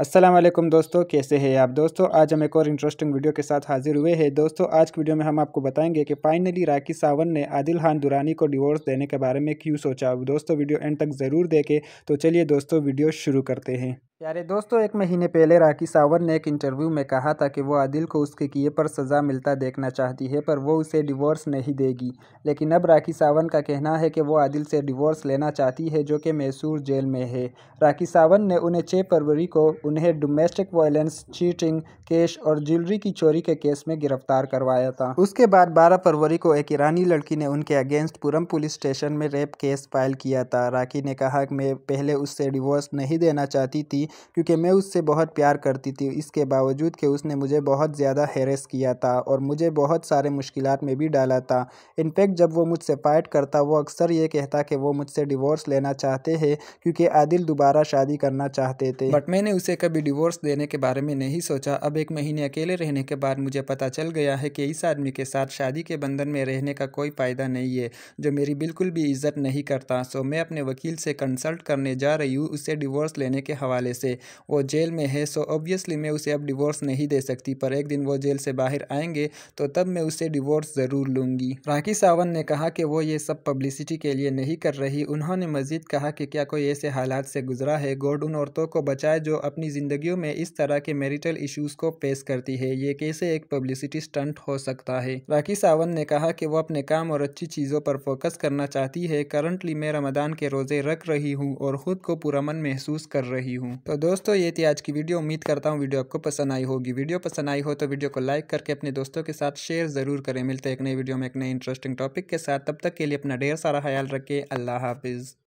असलम दोस्तों कैसे हैं आप दोस्तों आज हम एक और इंटरेस्टिंग वीडियो के साथ हाजिर हुए हैं दोस्तों आज की वीडियो में हम आपको बताएंगे कि फाइनली राखी सावन ने आदिल खान दुरानी को डिवोर्स देने के बारे में क्यों सोचा दोस्तों वीडियो एंड तक ज़रूर देखें तो चलिए दोस्तों वीडियो शुरू करते हैं प्यारे दोस्तों एक महीने पहले राखी सावंत ने एक इंटरव्यू में कहा था कि वो आदिल को उसके किए पर सज़ा मिलता देखना चाहती है पर वो उसे डिवोर्स नहीं देगी लेकिन अब राखी सावंत का कहना है कि वो आदिल से डिवोर्स लेना चाहती है जो कि मैसूर जेल में है राखी सावंत ने उन्हें छः फरवरी को उन्हें डोमेस्टिक वायलेंस चीटिंग कैश और ज्वेलरी की चोरी के केस में गिरफ्तार करवाया था उसके बाद बारह फरवरी को एक ईरानी लड़की ने उनके अगेंस्ट पुरम पुलिस स्टेशन में रेप केस फाइल किया था राखी ने कहा मैं पहले उससे डिवोर्स नहीं देना चाहती थी थी क्योंकि मैं उससे बहुत प्यार करती थी इसके बावजूद कि उसने मुझे बहुत ज़्यादा हेरेस किया था और मुझे बहुत सारे मुश्किल में भी डाला था इनफैक्ट जब वो मुझसे फाइट करता वो अक्सर ये कहता कि वो मुझसे डिवोर्स लेना चाहते हैं क्योंकि आदिल दोबारा शादी करना चाहते थे बट मैंने उसे कभी डिवोर्स देने के बारे में नहीं सोचा अब एक महीने अकेले रहने के बाद मुझे पता चल गया है कि इस आदमी के साथ शादी के बंधन में रहने का कोई फ़ायदा नहीं है जो मेरी बिल्कुल भी इज्जत नहीं करता सो मैं अपने वकील से कंसल्ट करने जा रही हूँ उससे डिवोर्स लेने के हवाले से वो जेल में है सो ऑब्वियसली मैं उसे अब डिवोर्स नहीं दे सकती पर एक दिन वो जेल से बाहर आएंगे तो तब मैं उसे डिवोर्स ज़रूर लूँगी राखी सावंत ने कहा कि वो ये सब पब्लिसिटी के लिए नहीं कर रही उन्होंने मजीद कहा कि क्या कोई ऐसे हालात से गुजरा है गोड उन औरतों को बचाए जो अपनी जिंदगी में इस तरह के मेरिटल इशूज़ को पेश करती है ये कैसे एक पब्लिसिटी स्टंट हो सकता है राखी सावंत ने कहा कि वो अपने काम और अच्छी चीज़ों पर फोकस करना चाहती है करंटली मैं रमदान के रोज़े रख रही हूँ और ख़ुद को पुरमन महसूस कर रही हूँ तो दोस्तों ये थी आज की वीडियो उम्मीद करता हूँ वीडियो आपको पसंद आई होगी वीडियो पसंद आई हो तो वीडियो को लाइक करके अपने दोस्तों के साथ शेयर ज़रूर करें मिलते हैं एक नई वीडियो में एक नए इंटरेस्टिंग टॉपिक के साथ तब तक के लिए अपना ढेर सारा ख्याल रखें अल्लाह हाफिज़